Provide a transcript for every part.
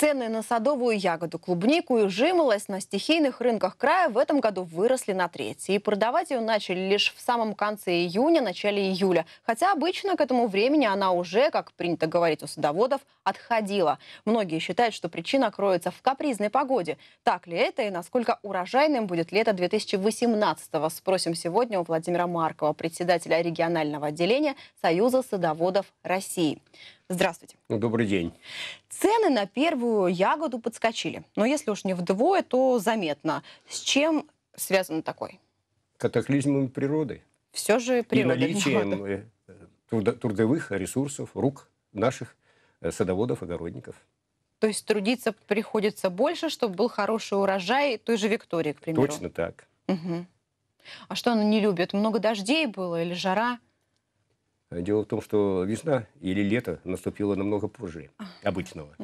Цены на садовую ягоду, клубнику и жимолость на стихийных рынках края в этом году выросли на треть. И продавать ее начали лишь в самом конце июня, начале июля. Хотя обычно к этому времени она уже, как принято говорить у садоводов, отходила. Многие считают, что причина кроется в капризной погоде. Так ли это и насколько урожайным будет лето 2018-го? Спросим сегодня у Владимира Маркова, председателя регионального отделения Союза садоводов России. Здравствуйте. Добрый день. Цены на первую ягоду подскочили, но если уж не вдвое, то заметно. С чем связан такой? Катаклизмом природы. Все же природа. И наличием э, труда, трудовых ресурсов, рук наших э, садоводов, огородников. То есть трудиться приходится больше, чтобы был хороший урожай той же Виктории, к примеру. Точно так. Угу. А что она не любит? Много дождей было или жара? Дело в том, что весна или лето наступило намного позже обычного.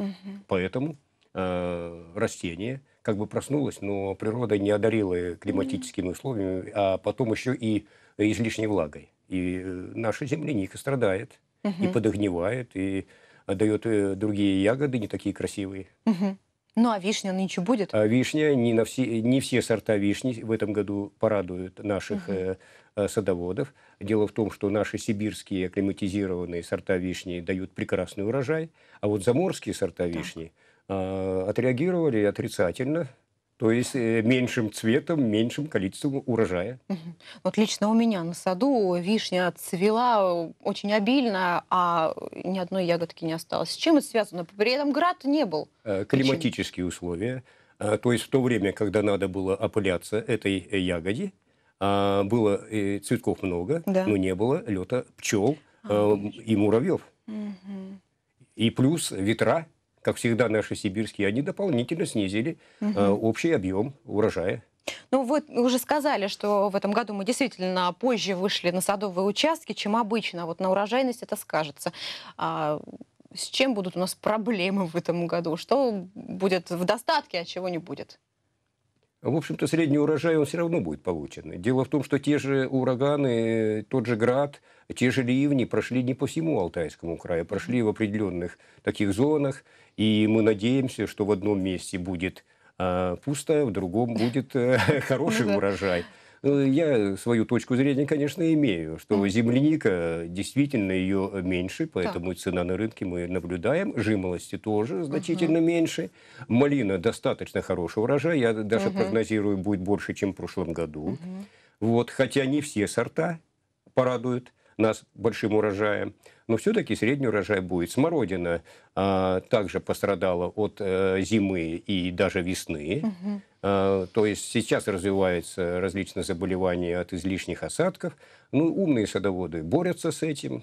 Поэтому э, растение как бы проснулось, но природа не одарила климатическими условиями, а потом еще и излишней влагой. И э, наша земляника страдает, и подогнивает, и дает э, другие ягоды, не такие красивые. Ну а вишня нынче будет? А вишня, не, на все, не все сорта вишни в этом году порадуют наших угу. э, садоводов. Дело в том, что наши сибирские акклиматизированные сорта вишни дают прекрасный урожай, а вот заморские сорта вишни э, отреагировали отрицательно то есть э, меньшим цветом, меньшим количеством урожая. Вот лично у меня на саду вишня цвела очень обильно, а ни одной ягодки не осталось. С чем это связано? При этом град не был. Э, климатические Почему? условия. Э, то есть в то время, когда надо было опыляться этой ягоде, а, было цветков много, да. но не было лета пчел а, ну, и муравьев. Угу. И плюс ветра как всегда, наши сибирские, они дополнительно снизили угу. э, общий объем урожая. Ну, вы уже сказали, что в этом году мы действительно позже вышли на садовые участки, чем обычно. вот на урожайность это скажется. А с чем будут у нас проблемы в этом году? Что будет в достатке, а чего не будет? в общем-то, средний урожай он все равно будет получен. Дело в том, что те же ураганы, тот же град, те же ливни прошли не по всему Алтайскому краю, а прошли в определенных таких зонах, и мы надеемся, что в одном месте будет э, пусто, в другом будет э, хороший ну урожай. Э, я свою точку зрения, конечно, имею, что земляника действительно ее меньше, поэтому так. цена на рынке мы наблюдаем. Жимолости тоже значительно угу. меньше. Малина достаточно хороший урожай. Я даже угу. прогнозирую, будет больше, чем в прошлом году. Угу. Вот, хотя не все сорта порадуют нас большим урожаем. Но все-таки средний урожай будет. Смородина а, также пострадала от а, зимы и даже весны. Угу. А, то есть сейчас развиваются различные заболевания от излишних осадков. Ну, умные садоводы борются с этим,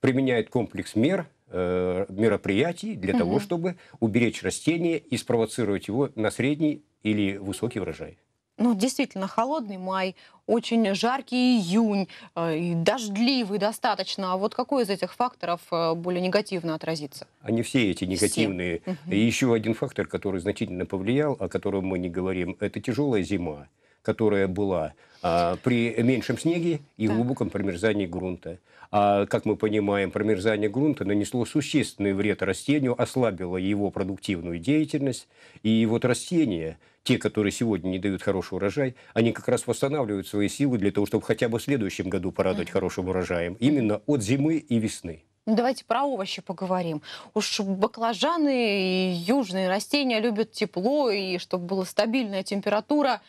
применяют комплекс мер, э, мероприятий для угу. того, чтобы уберечь растение и спровоцировать его на средний или высокий урожай ну, действительно холодный май, очень жаркий июнь, э, и дождливый достаточно. А вот какой из этих факторов э, более негативно отразится? Они все эти негативные. Все. И еще один фактор, который значительно повлиял, о котором мы не говорим, это тяжелая зима которая была а, при меньшем снеге и глубоком промерзании грунта. А, как мы понимаем, промерзание грунта нанесло существенный вред растению, ослабило его продуктивную деятельность. И вот растения, те, которые сегодня не дают хороший урожай, они как раз восстанавливают свои силы для того, чтобы хотя бы в следующем году порадовать хорошим урожаем. Именно от зимы и весны. Ну, давайте про овощи поговорим. Уж баклажаны и южные растения любят тепло, и чтобы была стабильная температура.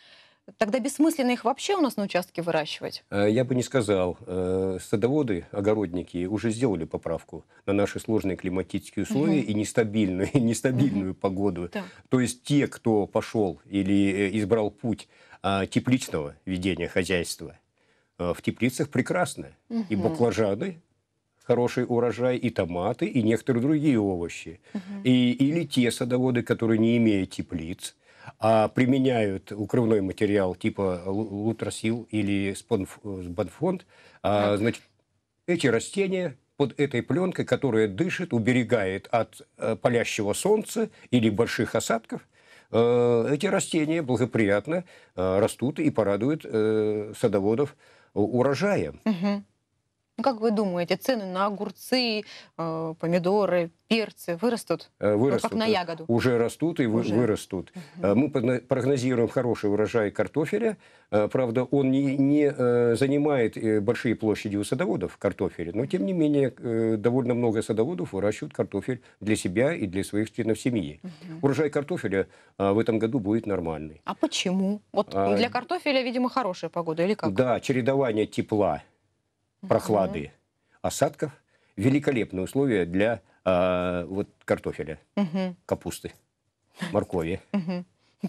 Тогда бессмысленно их вообще у нас на участке выращивать? Э, я бы не сказал. Э, садоводы, огородники уже сделали поправку на наши сложные климатические условия угу. и нестабильную, и нестабильную угу. погоду. Да. То есть те, кто пошел или э, избрал путь а, тепличного ведения хозяйства, в теплицах прекрасно. Угу. И баклажаны хороший урожай, и томаты, и некоторые другие овощи. Угу. И, или те садоводы, которые не имеют теплиц, а применяют укрывной материал типа лутросил или спанфонд, а, значит, эти растения под этой пленкой, которая дышит, уберегает от э, палящего солнца или больших осадков, э, эти растения благоприятно э, растут и порадуют садоводов урожаем. Угу. Ну, как вы думаете, цены на огурцы, э, помидоры, перцы вырастут? Э, вырастут. Ну, как на э, ягоду. Уже растут и вы, Уже. вырастут. Угу. Мы прогнозируем хороший урожай картофеля. Правда, он не, не занимает большие площади у садоводов картофеля, но, тем не менее, довольно много садоводов выращивают картофель для себя и для своих членов семьи. Угу. Урожай картофеля в этом году будет нормальный. А почему? Вот а, для картофеля, видимо, хорошая погода или как? Да, чередование тепла прохлады, осадков. Великолепные условия для а, вот картофеля, угу. капусты, моркови. Угу.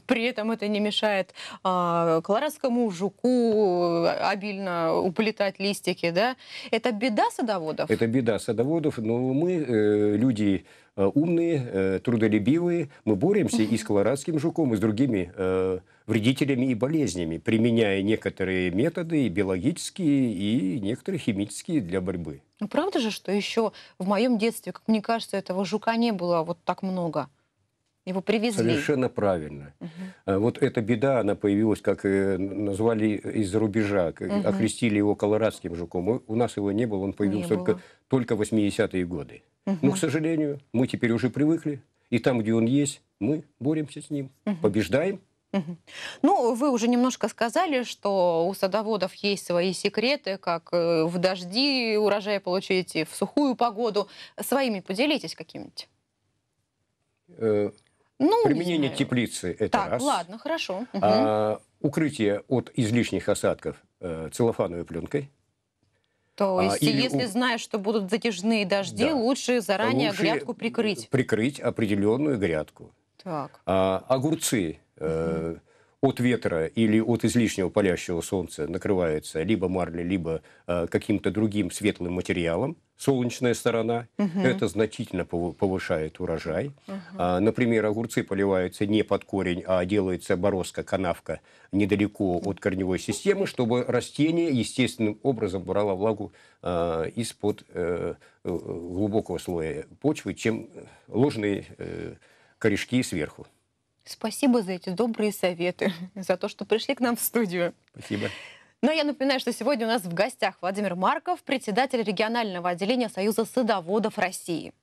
При этом это не мешает а, колорадскому жуку э, обильно уплетать листики, да? Это беда садоводов? Это беда садоводов, но мы, э, люди э, умные, э, трудолюбивые, мы боремся и с колорадским жуком, и с другими э, вредителями и болезнями, применяя некоторые методы и биологические, и некоторые химические для борьбы. Ну, правда же, что еще в моем детстве, как мне кажется, этого жука не было а вот так много? Его привезли. Совершенно правильно. Угу. Вот эта беда, она появилась, как э, назвали из-за рубежа, угу. окрестили его колорадским жуком. У нас его не было, он появился не только, было. только 80-е годы. Угу. Ну, Но, к сожалению, мы теперь уже привыкли, и там, где он есть, мы боремся с ним, угу. побеждаем. Ну, вы уже немножко сказали, что у садоводов есть свои секреты, как э, в дожди урожай получаете, в сухую погоду. Своими поделитесь какими-нибудь. Ну, Применение теплицы – это так, раз. ладно, хорошо. Угу. А, укрытие от излишних осадков э, целлофановой пленкой. То а, есть, а, если у... знаешь, что будут затяжные дожди, да. лучше заранее лучше грядку прикрыть. Прикрыть определенную грядку. Так. А, огурцы. Угу от ветра или от излишнего палящего солнца накрывается либо марлей, либо э, каким-то другим светлым материалом, солнечная сторона, угу. это значительно повышает урожай. Угу. А, например, огурцы поливаются не под корень, а делается бороздка, канавка недалеко от корневой системы, чтобы растение естественным образом брало влагу а, из-под э, э, глубокого слоя почвы, чем ложные э, корешки сверху. Спасибо за эти добрые советы, за то, что пришли к нам в студию. Спасибо. Но я напоминаю, что сегодня у нас в гостях Владимир Марков, председатель регионального отделения Союза садоводов России.